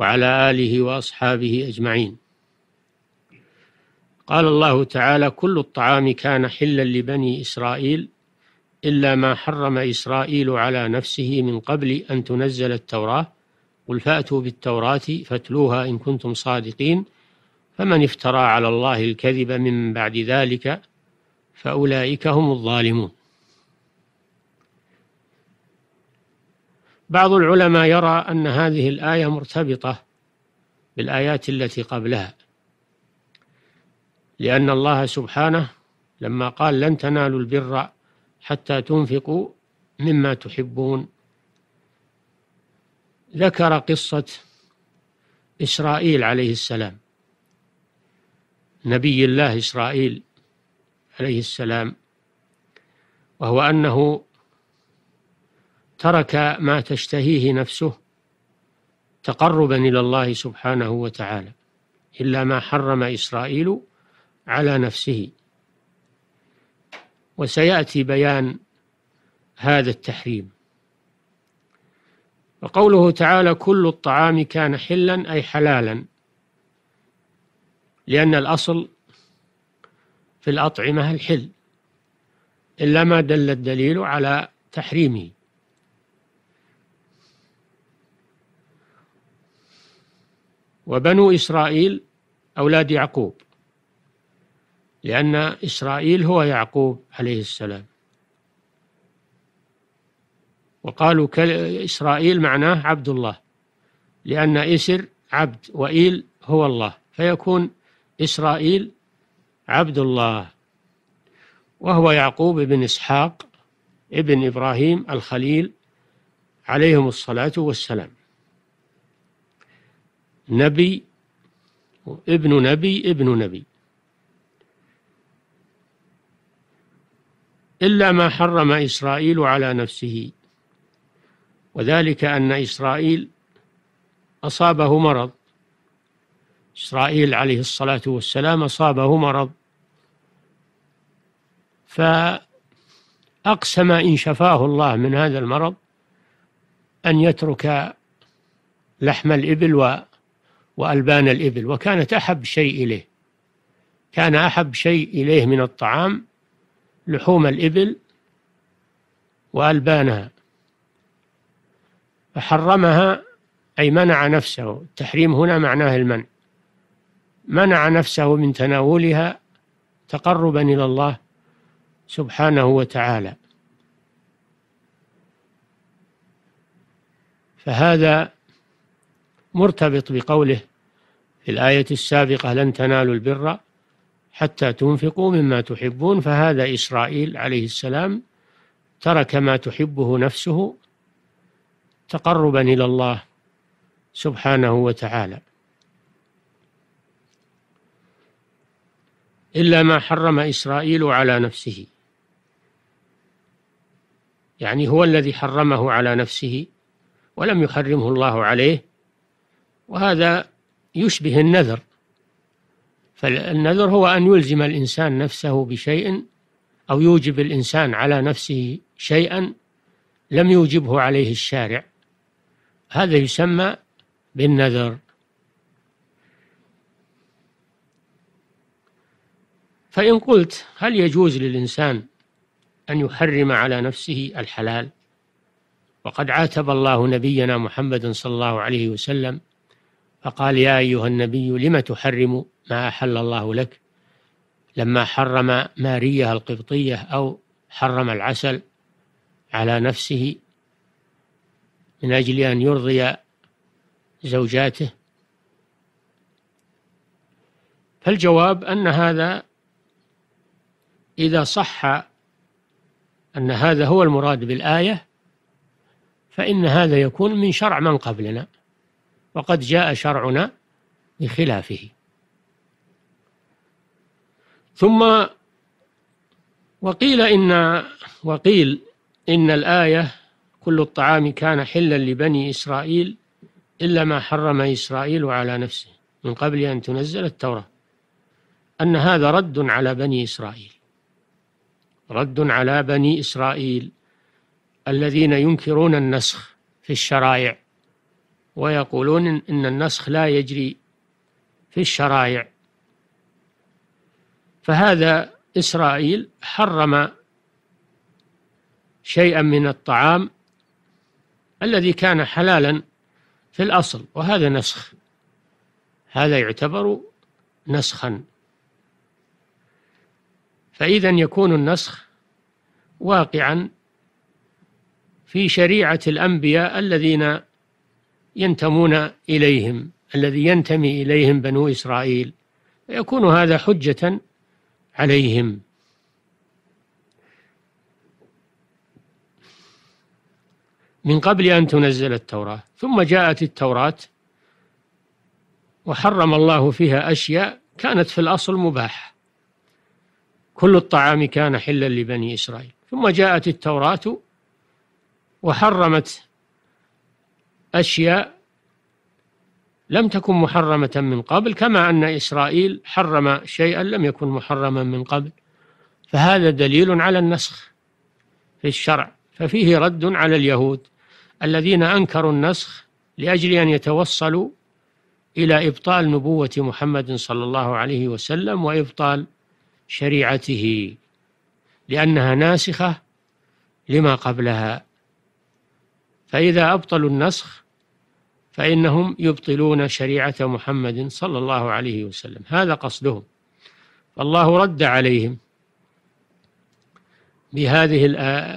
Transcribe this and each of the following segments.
وعلى آله وأصحابه أجمعين قال الله تعالى كل الطعام كان حلا لبني إسرائيل إلا ما حرم إسرائيل على نفسه من قبل أن تنزل التوراة قل فأتوا بالتوراة فاتلوها إن كنتم صادقين فمن افترى على الله الكذب من بعد ذلك فأولئك هم الظالمون بعض العلماء يرى أن هذه الآية مرتبطة بالآيات التي قبلها لأن الله سبحانه لما قال لن تنالوا البر حتى تنفقوا مما تحبون ذكر قصة إسرائيل عليه السلام نبي الله إسرائيل عليه السلام وهو أنه ترك ما تشتهيه نفسه تقربا إلى الله سبحانه وتعالى إلا ما حرم إسرائيل على نفسه وسيأتي بيان هذا التحريم وقوله تعالى كل الطعام كان حلا أي حلالا لأن الأصل في الأطعمة الحل إلا ما دل الدليل على تحريمه وبنو إسرائيل أولاد يعقوب لأن إسرائيل هو يعقوب عليه السلام وقالوا إسرائيل معناه عبد الله لأن إسر عبد وإيل هو الله فيكون إسرائيل عبد الله وهو يعقوب بن إسحاق ابن إبراهيم الخليل عليهم الصلاة والسلام نبي ابن نبي ابن نبي إلا ما حرم إسرائيل على نفسه وذلك أن إسرائيل أصابه مرض إسرائيل عليه الصلاة والسلام أصابه مرض فأقسم إن شفاه الله من هذا المرض أن يترك لحم الإبل وألبان الإبل وكانت أحب شيء إليه كان أحب شيء إليه من الطعام لحوم الإبل وألبانها فحرمها أي منع نفسه التحريم هنا معناه المنع منع نفسه من تناولها تقربا إلى الله سبحانه وتعالى فهذا مرتبط بقوله في الآية السابقة لن تنالوا البر حتى تنفقوا مما تحبون فهذا إسرائيل عليه السلام ترك ما تحبه نفسه تقربا إلى الله سبحانه وتعالى إلا ما حرم إسرائيل على نفسه يعني هو الذي حرمه على نفسه ولم يحرمه الله عليه وهذا يشبه النذر فالنذر هو أن يلزم الإنسان نفسه بشيء أو يوجب الإنسان على نفسه شيئا لم يوجبه عليه الشارع هذا يسمى بالنذر فإن قلت هل يجوز للإنسان أن يحرم على نفسه الحلال وقد عاتب الله نبينا محمد صلى الله عليه وسلم فقال يا أيها النبي لم تحرم ما أحل الله لك لما حرم مارية القبطية أو حرم العسل على نفسه من أجل أن يرضي زوجاته فالجواب أن هذا إذا صح أن هذا هو المراد بالآية فإن هذا يكون من شرع من قبلنا وقد جاء شرعنا بخلافه ثم وقيل إن وقيل إن الآية كل الطعام كان حلا لبني إسرائيل إلا ما حرم إسرائيل على نفسه من قبل أن تنزل التوراة أن هذا رد على بني إسرائيل رد على بني إسرائيل الذين ينكرون النسخ في الشرائع ويقولون إن النسخ لا يجري في الشرائع فهذا إسرائيل حرم شيئا من الطعام الذي كان حلالا في الأصل وهذا نسخ هذا يعتبر نسخا فإذا يكون النسخ واقعا في شريعة الأنبياء الذين ينتمون إليهم الذي ينتمي إليهم بنو إسرائيل يكون هذا حجة عليهم من قبل أن تنزل التوراة ثم جاءت التوراة وحرم الله فيها أشياء كانت في الأصل مباحة كل الطعام كان حلا لبني إسرائيل ثم جاءت التوراة وحرمت أشياء لم تكن محرمة من قبل كما أن إسرائيل حرم شيئا لم يكن محرما من قبل فهذا دليل على النسخ في الشرع ففيه رد على اليهود الذين أنكروا النسخ لأجل أن يتوصلوا إلى إبطال نبوة محمد صلى الله عليه وسلم وإبطال شريعته لأنها ناسخة لما قبلها فإذا أبطلوا النسخ فإنهم يبطلون شريعة محمد صلى الله عليه وسلم هذا قصدهم فالله رد عليهم بهذه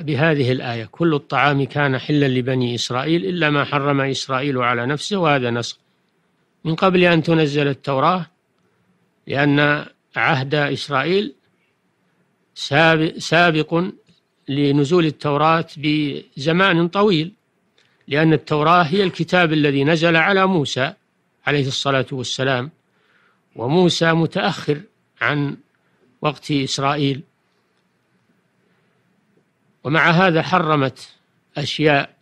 بهذه الآية كل الطعام كان حلا لبني إسرائيل إلا ما حرم إسرائيل على نفسه وهذا نسخ من قبل أن تنزل التوراة لأن عهد إسرائيل سابق لنزول التوراة بزمان طويل لأن التوراة هي الكتاب الذي نزل على موسى عليه الصلاة والسلام وموسى متأخر عن وقت إسرائيل ومع هذا حرمت أشياء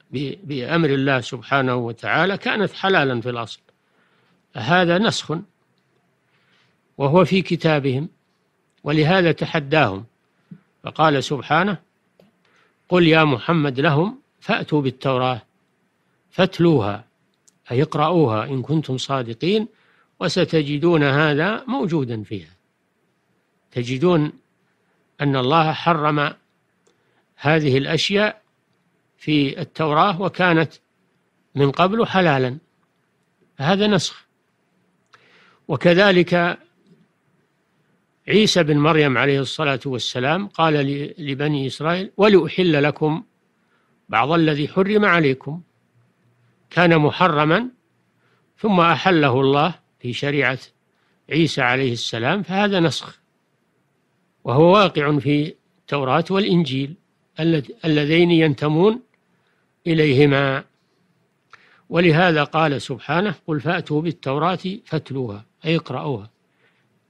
بأمر الله سبحانه وتعالى كانت حلالا في الأصل هذا نسخ وهو في كتابهم ولهذا تحداهم فقال سبحانه قل يا محمد لهم فأتوا بالتوراة فاتلوها أي اقرأوها إن كنتم صادقين وستجدون هذا موجودا فيها تجدون أن الله حرم هذه الأشياء في التوراة وكانت من قبل حلالا هذا نسخ وكذلك عيسى بن مريم عليه الصلاة والسلام قال لبني إسرائيل ولأحل لكم بعض الذي حرم عليكم كان محرما ثم أحله الله في شريعة عيسى عليه السلام فهذا نسخ وهو واقع في التوراة والإنجيل اللذين ينتمون إليهما ولهذا قال سبحانه قل فأتوا بالتوراة فاتلوها أي اقرأوها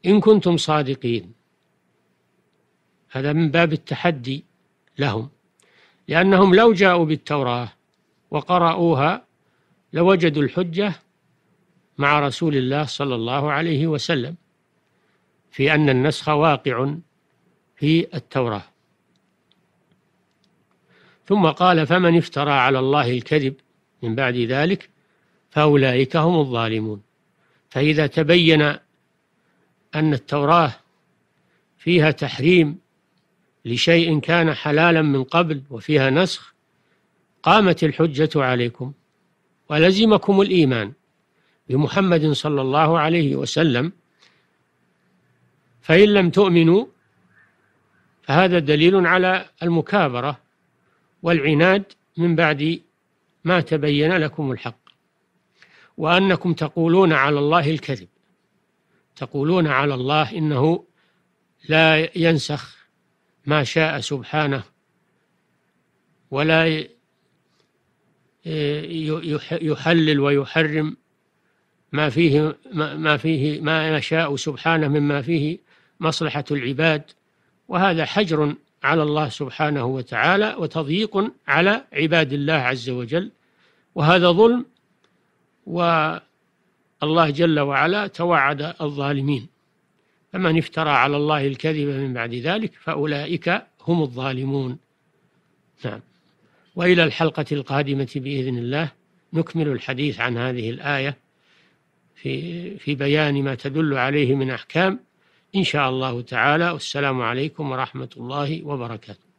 إن كنتم صادقين هذا من باب التحدي لهم لأنهم لو جاءوا بالتوراة وقرأوها لوجدوا الحجة مع رسول الله صلى الله عليه وسلم في أن النسخ واقع في التوراة ثم قال فمن افترى على الله الكذب من بعد ذلك فأولئك هم الظالمون فإذا تبين أن التوراة فيها تحريم لشيء كان حلالا من قبل وفيها نسخ قامت الحجة عليكم ولزمكم الإيمان بمحمد صلى الله عليه وسلم فإن لم تؤمنوا فهذا دليل على المكابرة والعناد من بعد ما تبين لكم الحق وأنكم تقولون على الله الكذب تقولون على الله إنه لا ينسخ ما شاء سبحانه ولا يحلل ويحرم ما فيه ما فيه ما يشاء سبحانه مما فيه مصلحة العباد وهذا حجر على الله سبحانه وتعالى وتضييق على عباد الله عز وجل وهذا ظلم والله جل وعلا توعد الظالمين فمن افترى على الله الكذب من بعد ذلك فأولئك هم الظالمون نعم والى الحلقه القادمه باذن الله نكمل الحديث عن هذه الايه في في بيان ما تدل عليه من احكام ان شاء الله تعالى والسلام عليكم ورحمه الله وبركاته